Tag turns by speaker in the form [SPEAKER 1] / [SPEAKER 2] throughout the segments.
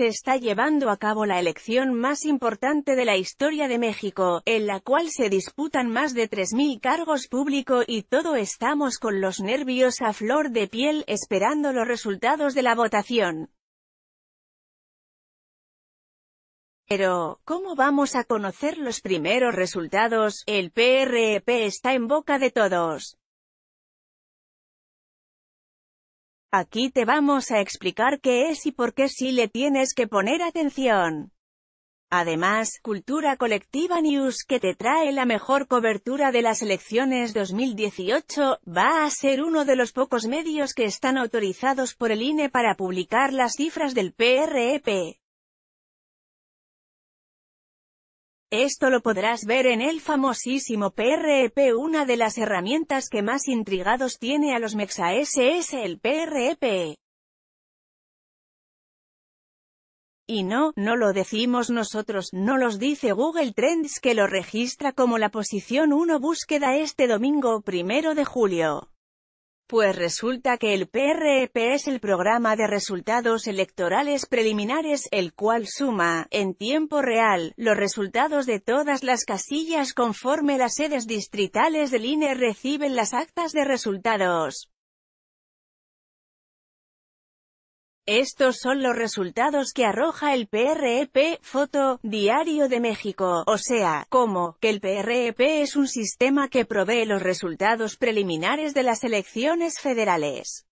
[SPEAKER 1] se está llevando a cabo la elección más importante de la historia de México, en la cual se disputan más de 3.000 cargos públicos y todo estamos con los nervios a flor de piel esperando los resultados de la votación. Pero, ¿cómo vamos a conocer los primeros resultados? El PRP e está en boca de todos. Aquí te vamos a explicar qué es y por qué sí le tienes que poner atención. Además, Cultura Colectiva News que te trae la mejor cobertura de las elecciones 2018, va a ser uno de los pocos medios que están autorizados por el INE para publicar las cifras del PREP. Esto lo podrás ver en el famosísimo PRP, e Una de las herramientas que más intrigados tiene a los mexas es el PREP. E y no, no lo decimos nosotros, no los dice Google Trends que lo registra como la posición 1 búsqueda este domingo primero de julio. Pues resulta que el PREP e es el programa de resultados electorales preliminares, el cual suma, en tiempo real, los resultados de todas las casillas conforme las sedes distritales del INE reciben las actas de resultados. Estos son los resultados que arroja el PREP, e foto, Diario de México, o sea, como, que el PREP e es un sistema que provee los resultados preliminares de las elecciones federales.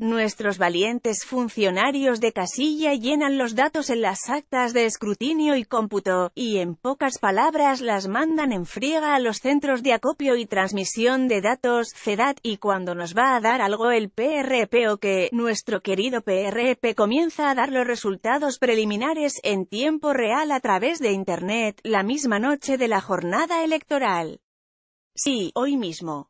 [SPEAKER 1] Nuestros valientes funcionarios de casilla llenan los datos en las actas de escrutinio y cómputo, y en pocas palabras las mandan en friega a los centros de acopio y transmisión de datos, CEDAT, y cuando nos va a dar algo el PRP o que, nuestro querido PRP comienza a dar los resultados preliminares en tiempo real a través de Internet, la misma noche de la jornada electoral. Sí, hoy mismo.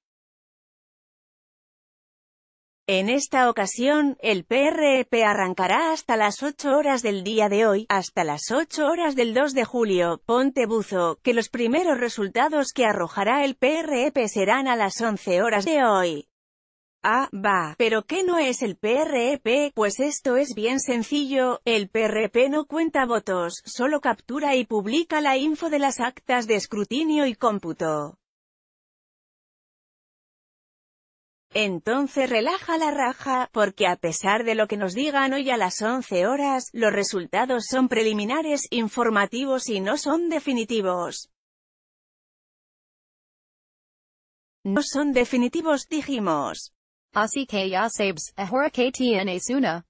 [SPEAKER 1] En esta ocasión, el PRP e arrancará hasta las 8 horas del día de hoy, hasta las 8 horas del 2 de julio, ponte buzo, que los primeros resultados que arrojará el PRP e serán a las 11 horas de hoy. Ah, va, pero ¿qué no es el PRP? E pues esto es bien sencillo, el PRP no cuenta votos, solo captura y publica la info de las actas de escrutinio y cómputo. Entonces relaja la raja, porque a pesar de lo que nos digan hoy a las 11 horas, los resultados son preliminares, informativos y no son definitivos. No son definitivos dijimos. Así que ya sabes, ahora que tienes una